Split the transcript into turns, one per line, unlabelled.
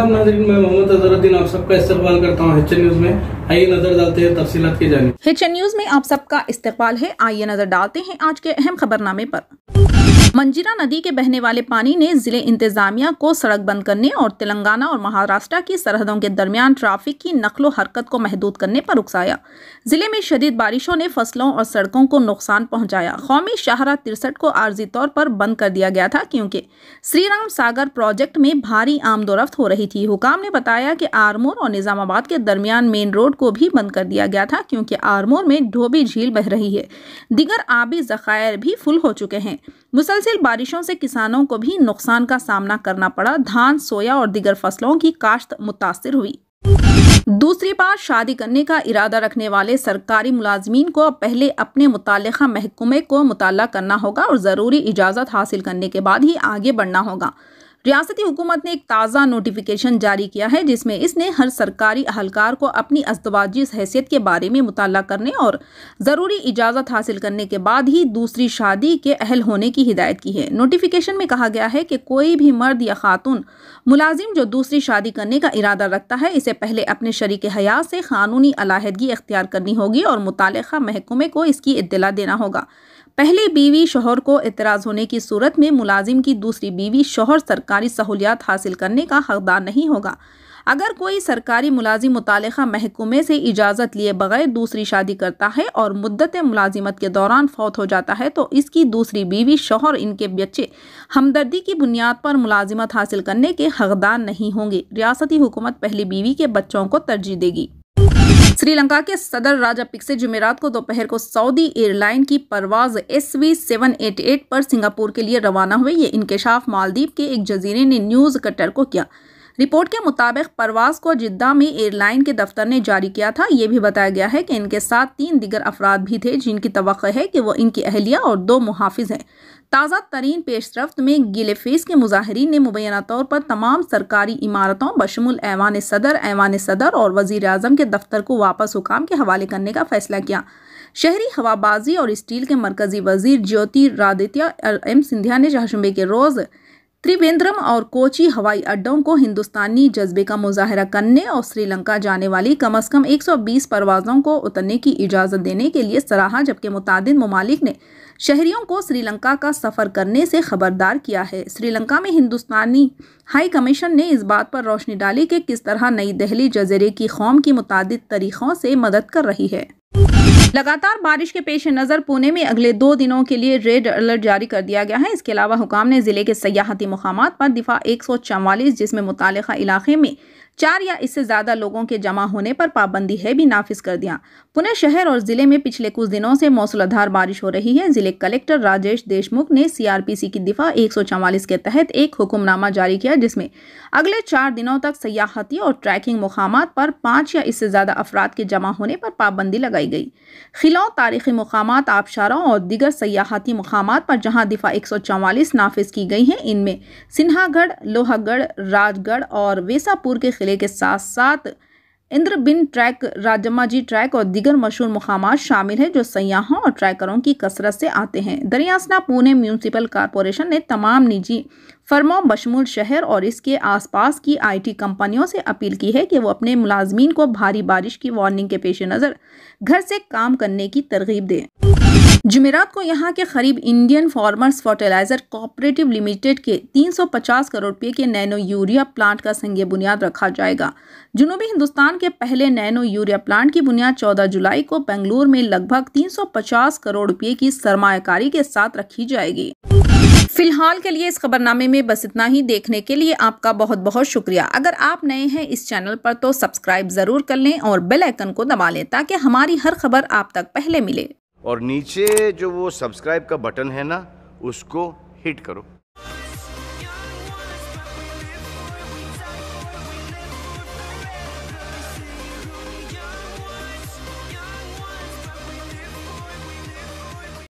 आदाब नाजरीन मैं मोहम्मद अजहरुद्दीन आप सबका इस्तेमाल करता हूँ हिचन न्यूज में आइए नजर डालते हैं तफसी की जानी हिचन न्यूज में आप सबका इस्तेमाल है आइए नजर डालते हैं आज के अहम खबरनामे आरोप मंजीरा नदी के बहने वाले पानी ने जिले इंतजामिया को सड़क बंद करने और तेलंगाना और महाराष्ट्र की सरहदों के दरमियान ट्रैफिक की नकलो हरकत को महदूद करने पर उकसाया जिले में शदीद बारिशों ने फसलों और सड़कों को नुकसान पहुंचाया कौमी शाहरा तिरसठ को आर्जी तौर पर बंद कर दिया गया था क्योंकि श्रीराम सागर प्रोजेक्ट में भारी आमदोरफ्त हो रही थी हुकाम ने बताया कि आरमोर और निजामाबाद के दरमियान मेन रोड को भी बंद कर दिया गया था क्योंकि आरमोर में ढोबी झील बह रही है दिगर आबी जखायर भी फुल हो चुके हैं मुसलसिल बारिशों से किसानों को भी नुकसान का सामना करना पड़ा धान सोया और दीगर फसलों की काश्त मुतासर हुई दूसरी बार शादी करने का इरादा रखने वाले सरकारी मुलाजमीन को पहले अपने मुतल महकमे को मुताल करना होगा और ज़रूरी इजाज़त हासिल करने के बाद ही आगे बढ़ना होगा रियासती हुकूमत ने एक ताज़ा नोटिफिकेशन जारी किया है जिसमें इसने हर सरकारी अहलकार को अपनी अस्तवाजी हैसियत के बारे में मुताल करने और ज़रूरी इजाज़त हासिल करने के बाद ही दूसरी शादी के अहल होने की हिदायत की है नोटिफिकेशन में कहा गया है कि कोई भी मर्द या खातून मुलाजिम जो दूसरी शादी करने का इरादा रखता है इसे पहले अपने शरीक हयात से कानूनी अलाहदगी अख्तियार करनी होगी और मुतल महकमे को इसकी इतला देना होगा पहली बीवी शोहर को एतराज़ होने की सूरत में मुलाजिम की दूसरी बीवी शोहर सरकारी सहूलियात हासिल करने का हकदार नहीं होगा अगर कोई सरकारी मुलाजिम मुतल महकमे से इजाज़त लिए बगैर दूसरी शादी करता है और मुद्दत मुलाजिमत के दौरान फौत हो जाता है तो इसकी दूसरी बीवी शोहर इनके बच्चे हमदर्दी की बुनियाद पर मुलाजिमत हासिल करने के हकदार नहीं होंगे रियासती हुकूमत पहली बीवी के बच्चों को तरजीह देगी श्रीलंका के सदर राजा पिक्से जुमेरात को दोपहर को सऊदी एयरलाइन की परवाज S V seven eight eight पर सिंगापुर के लिए रवाना हुए ये इंकशाफ मालदीव के एक जजीरे ने न्यूज़ कटर को किया रिपोर्ट के मुताबिक परवाज को जिद्दा में एयरलाइन के दफ्तर ने जारी किया था ये भी बताया गया है कि इनके साथ तीन दिगर अफराद भी थे जिनकी तो है कि वो इनकी अहलिया और दो मुहाफ़ हैं ताज़ा तरीन रफ्त में गिलेफेस के मुजाहरीन ने मुबैना तौर पर तमाम सरकारी इमारतों बशमुल ऐवान सदर ऐवान सदर और वज़ी अजम के दफ्तर को वापस हुकाम के हवाले करने का फ़ैसला किया शहरी हवाबाजी और स्टील के मरकज़ी वजीर ज्योति रादित्य एम सिंधिया ने जहाशुबे के रोज़ त्रिवेंद्रम और कोची हवाई अड्डों को हिंदुस्तानी जज्बे का मुजाहरा करने और श्रीलंका जाने वाली कम अज कम 120 परवाजों को उतरने की इजाज़त देने के लिए सराहा जबकि मुतद ममालिक ने शहरियों को श्रीलंका का सफ़र करने से खबरदार किया है श्रीलंका में हिंदुस्तानी हाई कमीशन ने इस बात पर रोशनी डाली कि किस तरह नई दहली जजेरे की कौम की मुतद तरीक़ों से मदद कर रही है लगातार बारिश के पेश नज़र पुणे में अगले दो दिनों के लिए रेड अलर्ट जारी कर दिया गया है इसके अलावा हुकाम ने जिले के सियाहती मुकाम पर दिफा एक सौ जिसमें मुतल इलाके में चार या इससे ज़्यादा लोगों के जमा होने पर पाबंदी है भी नाफिज कर दिया पुणे शहर और जिले में पिछले कुछ दिनों से मौसलाधार बारिश हो रही है जिले कलेक्टर राजेश देशमुख ने सीआरपीसी की दिफा एक के तहत एक हुक्मनामा जारी किया जिसमें अगले चार दिनों तक सयाहती और ट्रैकिंग मुकाम पर पाँच या इससे ज़्यादा अफराद के जमा होने पर पाबंदी लगाई गई ख़िलों तारीखी मुकाम आबशारों और दिगर सयाहती मुकाम पर जहाँ दिफा एक नाफिज की गई है इनमें सिन्हागढ़ लोहागढ़ राजगढ़ और वेसापुर के किले के साथ साथ इंद्रबिन ट्रैक जी ट्रैक और दीगर मशहूर मकाम शामिल हैं जो सयाहों और ट्रैकरों की कसरत से आते हैं दरियासना पुणे म्यूनसिपल कॉरपोरेशन ने तमाम निजी फर्मों बशमूल शहर और इसके आसपास की आईटी कंपनियों से अपील की है कि वो अपने मुलाजमीन को भारी बारिश की वार्निंग के पेश नज़र घर से काम करने की तरगीब दें जुमेरात को यहाँ के करीब Indian farmers fertiliser cooperative limited के 350 करोड़ रुपये के नैनो यूरिया प्लांट का संग बुनियाद रखा जाएगा जुनूबी हिंदुस्तान के पहले नैनो यूरिया प्लांट की बुनियाद 14 जुलाई को बेंगलुरु में लगभग 350 करोड़ रुपये की सरमाकारी के साथ रखी जाएगी फिलहाल के लिए इस खबरनामे में बस इतना ही देखने के लिए आपका बहुत बहुत शुक्रिया अगर आप नए हैं इस चैनल पर तो सब्सक्राइब ज़रूर कर लें और बेल आइकन को दबा लें ताकि हमारी हर खबर आप तक पहले मिले और नीचे जो वो सब्सक्राइब का बटन है ना उसको हिट करो